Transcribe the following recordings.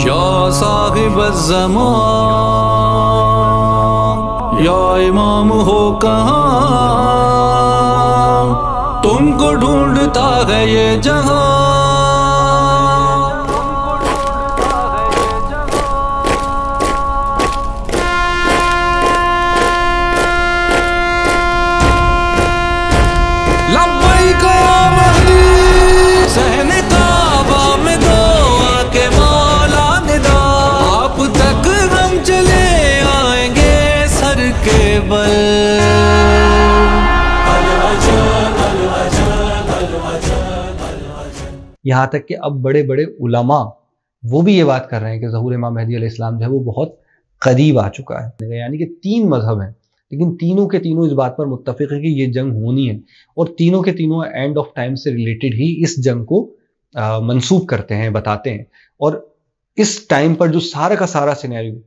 يا صاحب الزمان या इमाम हो कहा तुमको ढूंढता है ये जहां यहाँ तक कि अब बड़े बड़े उलमा वो भी ये बात कर रहे हैं कि जहूर इमाम महदी इस्लाम जो है वो बहुत करीब आ चुका है यानी कि तीन मजहब हैं लेकिन तीनों के तीनों इस बात पर मुतफ़ है कि ये जंग होनी है और तीनों के तीनों एंड ऑफ टाइम से रिलेटेड ही इस जंग को मनसूब करते हैं बताते हैं और इस टाइम पर जो सारा का सारा सिनेरियो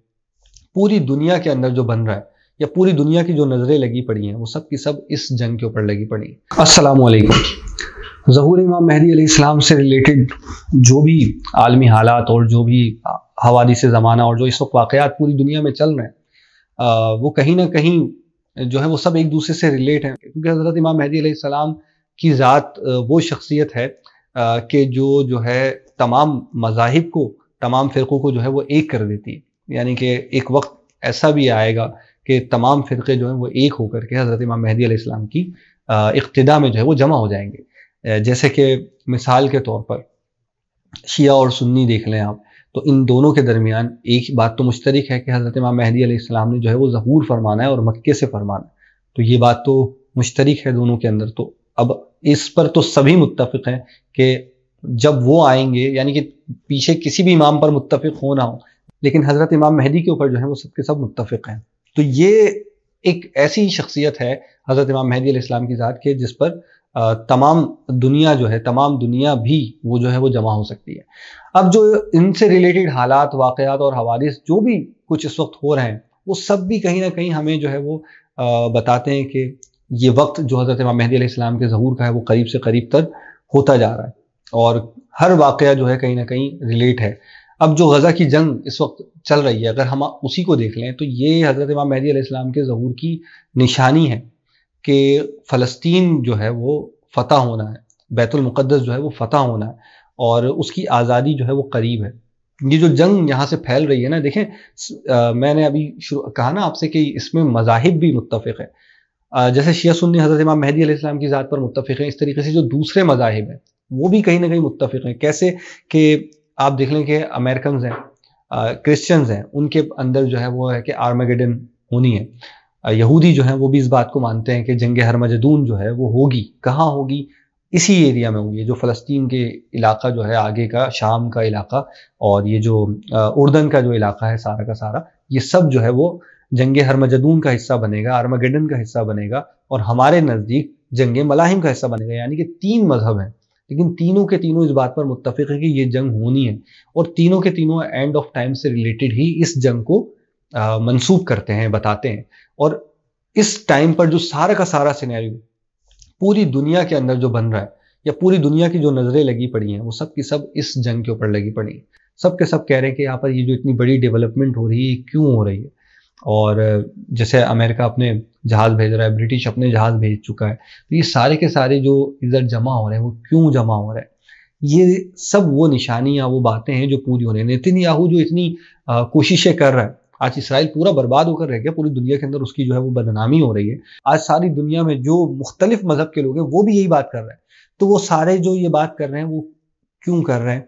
पूरी दुनिया के अंदर जो बन रहा है या पूरी दुनिया की जो नज़रें लगी पड़ी हैं वो सब की सब इस जंग के ऊपर लगी पड़ी हैं असलकम जहूर इमाम महदी इस्लाम से रिलेटेड जो भी आलमी हालात और जो भी हवाली से ज़माना और जो इस वक्त वाक़ात पूरी दुनिया में चल रहे हैं वो कहीं ना कहीं जो है वो सब एक दूसरे से रिलेट हैं क्योंकि हज़रत इमाम महदी आलाम की ज़ात वो शख्सियत है कि जो जो है तमाम मजाहब को तमाम फ़िरक़ों को जो है वो एक कर देती है यानी कि एक वक्त ऐसा भी आएगा कि तमाम फ़िरक़े जो हैं वो एक होकर के हज़रत इमाम महदी इस्लाम की इकतदा में जो है वो जमा हो जाएंगे जैसे कि मिसाल के तौर पर शिया और सुन्नी देख लें आप तो इन दोनों के दरमियान एक बात तो मुश्तरक है कि हज़रत इमाम महदी आसमाम ने जो है वो ज़हूर फरमाना है और मक्के से फरमाना है तो ये बात तो मुश्तरक है दोनों के अंदर तो अब इस पर तो सभी मुतफ़ हैं कि जब वो आएंगे यानी कि पीछे किसी भी इमाम पर मुतफ़ हो ना हो लेकिन हज़रत इमाम महदी के ऊपर जो है वो सबके सब, सब मुतफ़ हैं तो ये एक ऐसी शख्सियत है हज़रत इमाम महदी इस्लाम की ज़ात के जिस पर तमाम दुनिया जो है तमाम दुनिया भी वो जो है वो जमा हो सकती है अब जो इनसे रिलेटेड हालात वाकयात और हवालिस जो भी कुछ इस वक्त हो रहे हैं वो सब भी कहीं ना कहीं हमें जो है वो बताते हैं कि ये वक्त जो हज़रत इमाम महदी इस्लाम के ज़हूर का है वो करीब से करीब तर होता जा रहा है और हर वाक़ जो है कहीं ना कहीं रिलेट है अब जो गज़ा की जंग इस वक्त चल रही है अगर हम उसी को देख लें तो ये हज़रत इमाम महदी इस्लाम के ज़हूर की निशानी है कि फ़लस्तीन जो है वो फ़तह होना है बैतुलमक़दस जो है वो फ़तह होना है और उसकी आज़ादी जो है वो करीब है ये जो जंग यहाँ से फैल रही है ना देखें आ, मैंने अभी कहा ना आपसे कि इसमें मजाहिब भी मुतफ़ है आ, जैसे शिया सुन्नी हज़रत इमाम महदी आसमाम की ज़ात पर मुतफ़ हैं इस तरीके से जो दूसरे मजाहिब हैं वो भी कहीं ना कहीं मुतफ़ हैं कैसे कि आप देख लें कि अमेरिकन हैं क्रिश्चियंस हैं उनके अंदर जो है वो है कि आर्मागेडन होनी है यहूदी जो है वो भी इस बात को मानते हैं कि जंग हरमजदून जो है वो होगी कहाँ होगी इसी एरिया में होंगी जो फ़लस्तीन के इलाका जो है आगे का शाम का इलाका और ये जो उर्दन का जो इलाका है सारा का सारा ये सब जो है वो जंग हरमजदून का हिस्सा बनेगा आर्मागेडन का हिस्सा बनेगा और हमारे नज़दीक जंग मलाहिम का हिस्सा बनेगा यानी कि तीन मजहब हैं लेकिन तीनों के तीनों इस बात पर मुतफ़ है कि ये जंग होनी है और तीनों के तीनों एंड ऑफ टाइम से रिलेटेड ही इस जंग को मनसूब करते हैं बताते हैं और इस टाइम पर जो सारा का सारा सिनेरियो पूरी दुनिया के अंदर जो बन रहा है या पूरी दुनिया की जो नज़रें लगी पड़ी हैं वो सब की सब इस जंग के ऊपर लगी पड़ी हैं सब के सब कह रहे हैं कि यहाँ पर ये जो इतनी बड़ी डेवलपमेंट हो रही है क्यों हो रही है और जैसे अमेरिका अपने जहाज़ भेज रहा है ब्रिटिश अपने जहाज़ भेज चुका है तो ये सारे के सारे जो इधर जमा हो रहे हैं वो क्यों जमा हो रहे हैं ये सब वो निशानियां वो बातें हैं जो पूरी हो रही है नितिन याहू जो इतनी कोशिशें कर रहा है आज इसराइल पूरा बर्बाद होकर रह गया पूरी दुनिया के अंदर उसकी जो है वो बदनामी हो रही है आज सारी दुनिया में जो मुख्तलिफ मजहब के लोग हैं वो भी यही बात कर रहे हैं तो वो सारे जो ये बात कर रहे हैं वो क्यों कर रहे हैं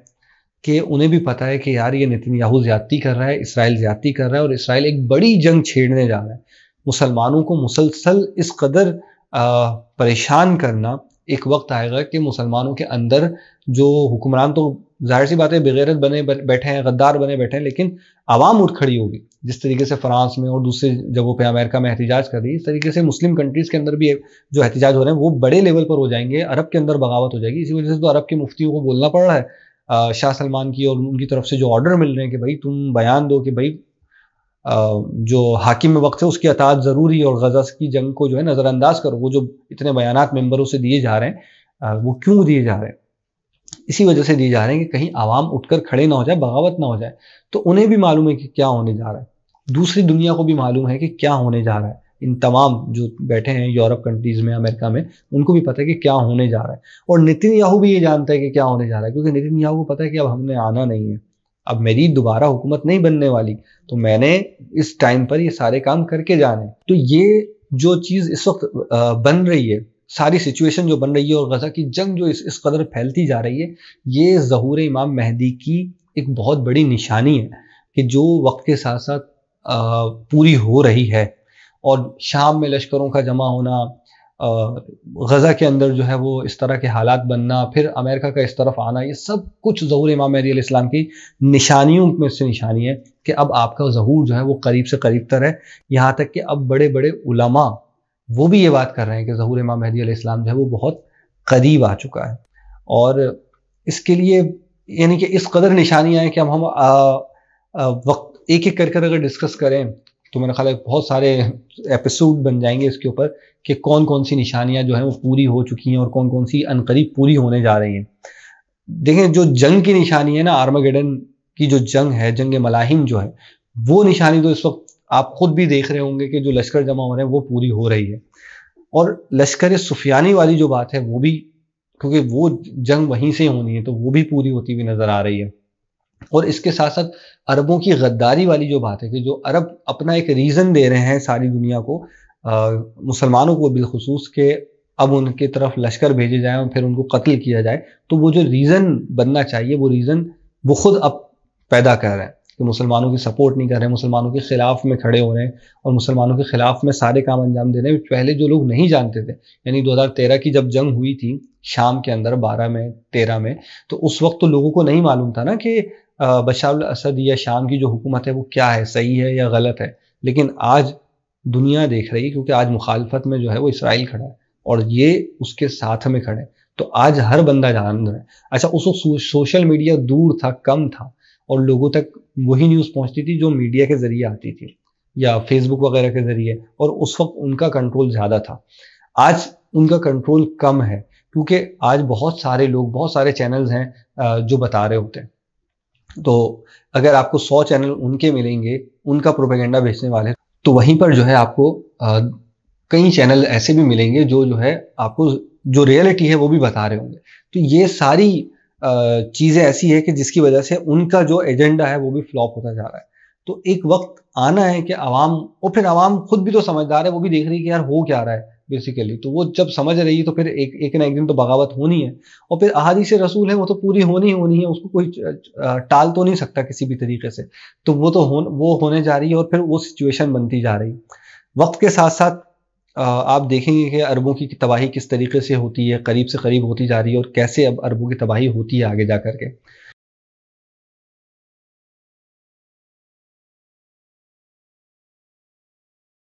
कि उन्हें भी पता है कि यार ये नितिन याहू ज्यादती कर रहा है इसराइल ज्यादती कर रहा है और इसराइल एक बड़ी जंग छेड़ने जा रहा है मुसलमानों को मुसलसल इस कदर परेशान करना एक वक्त आएगा कि मुसलमानों के अंदर जो हुक्मरान तो जाहिर सी बात है बगैरत बने बैठे हैं गद्दार बने बैठे हैं लेकिन आवाम उठ खड़ी होगी जिस तरीके से फ्रांस में और दूसरे जगहों पे अमेरिका में एहतजाज कर रही है इस तरीके से मुस्लिम कंट्रीज़ के अंदर भी जो एहतजाज हो रहे हैं वो बड़े लेवल पर हो जाएंगे अरब के अंदर बगावत हो जाएगी इसी वजह से तो अरब के मुफ्तियों को बोलना पड़ रहा है शाह सलमान की और उनकी तरफ से जो ऑर्डर मिल रहे हैं कि भाई तुम बयान दो कि भाई जो हाकिम वक्त है उसकी अतात ज़रूरी और गज़ा की जंग को जो है नज़रअंदाज करो वो जो इतने बयान मेम्बरों से दिए जा रहे हैं वो क्यों दिए जा रहे हैं इसी वजह से दिए जा रहे हैं कि कहीं आवाम उठकर खड़े ना हो जाए बगावत ना हो जाए तो उन्हें भी मालूम है कि क्या होने जा रहा है दूसरी दुनिया को भी मालूम है कि क्या होने जा रहा है इन तमाम जो बैठे हैं यूरोप कंट्रीज़ में अमेरिका में उनको भी पता है कि क्या होने जा रहा है और नितिन याहू भी ये जानता है कि क्या होने जा रहा है क्योंकि नितिन याहू को पता है कि अब हमने आना नहीं है अब मेरी दोबारा हुकूमत नहीं बनने वाली तो मैंने इस टाइम पर ये सारे काम करके जाने तो ये जो चीज़ इस वक्त बन रही है सारी सिचुएशन जो बन रही है और गजा की जंग जो इस इस कदर फैलती जा रही है ये जहूर इमाम मेहदी की एक बहुत बड़ी निशानी है कि जो वक्त के साथ साथ पूरी हो रही है और शाम में लश्करों का जमा होना गज़ा के अंदर जो है वो इस तरह के हालात बनना फिर अमेरिका का इस तरफ आना ये सब कुछ ज़हूर इमाम मेरी इस्लाम की निशानियों में से निशानी है कि अब आपका ज़हूर जो है वो करीब से करीब तर है यहाँ तक कि अब बड़े बड़े उलमा वो भी ये बात कर रहे हैं कि ज़हूर इमाम मेहदी इस्लाम जो है वो बहुत करीब आ चुका है और इसके लिए यानी कि इस कदर निशानियाँ हैं कि हम हम आ, आ, वक्त एक एक कर कर अगर डिस्कस करें तो मेरा ख्याल है बहुत सारे एपिसोड बन जाएंगे इसके ऊपर कि कौन कौन सी निशानियां जो है वो पूरी हो चुकी हैं और कौन कौन सी अनकरीब पूरी होने जा रही हैं देखें जो जंग की निशानी है ना आर्मागेडन की जो जंग है जंग मलाहिम जो है वो निशानी तो इस वक्त आप खुद भी देख रहे होंगे कि जो लश्कर जमा हो रहे हैं वो पूरी हो रही है और लश्कर सुफियानी वाली जो बात है वो भी क्योंकि वो जंग वहीं से होनी है तो वो भी पूरी होती हुई नज़र आ रही है और इसके साथ साथ अरबों की गद्दारी वाली जो बात है कि जो अरब अपना एक रीज़न दे रहे हैं सारी दुनिया को मुसलमानों को बिलखसूस के अब उनके तरफ लश्कर भेजे जाए और फिर उनको कत्ल किया जाए तो वो जो रीज़न बनना चाहिए वो रीज़न वो खुद अब पैदा कर रहे हैं कि मुसलमानों की सपोर्ट नहीं कर रहे मुसलमानों के ख़िलाफ़ में खड़े हो रहे हैं और मुसलमानों के ख़िलाफ़ में सारे काम अंजाम दे रहे हैं पहले जो लोग नहीं जानते थे यानी 2013 की जब जंग हुई थी शाम के अंदर 12 में 13 में तो उस वक्त तो लोगों को नहीं मालूम था ना कि बशाउल असद या शाम की जो हुकूमत है वो क्या है सही है या गलत है लेकिन आज दुनिया देख रही है क्योंकि आज मुखालफत में जो है वो इसराइल खड़ा है और ये उसके साथ में खड़े तो आज हर बंदा जान रहा है अच्छा उस वक्त सोशल मीडिया दूर था कम था और लोगों तक वही न्यूज़ पहुंचती थी जो मीडिया के ज़रिए आती थी या फेसबुक वगैरह के ज़रिए और उस वक्त उनका कंट्रोल ज़्यादा था आज उनका कंट्रोल कम है क्योंकि आज बहुत सारे लोग बहुत सारे चैनल्स हैं जो बता रहे होते हैं तो अगर आपको सौ चैनल उनके मिलेंगे उनका प्रोपेगेंडा बेचने वाले तो वहीं पर जो है आपको आ, कई चैनल ऐसे भी मिलेंगे जो जो है आपको जो रियलिटी है वो भी बता रहे होंगे तो ये सारी चीज़ें ऐसी है कि जिसकी वजह से उनका जो एजेंडा है वो भी फ्लॉप होता जा रहा है तो एक वक्त आना है कि आवाम और फिर आवाम खुद भी तो समझदार है वो भी देख रही है कि यार हो क्या रहा है बेसिकली तो वो जब समझ रही है तो फिर एक एक ना एक दिन तो बगावत होनी है और फिर से रसूल है वो तो पूरी होनी होनी है उसको कोई टाल तो नहीं सकता किसी भी तरीके से तो वो तो हो, वो होने जा रही है और फिर वो सिचुएशन बनती जा रही वक्त के साथ साथ आप देखेंगे कि अरबों की तबाही किस तरीके से होती है करीब से करीब होती जा रही है और कैसे अब अरबों की तबाही होती है आगे जा करके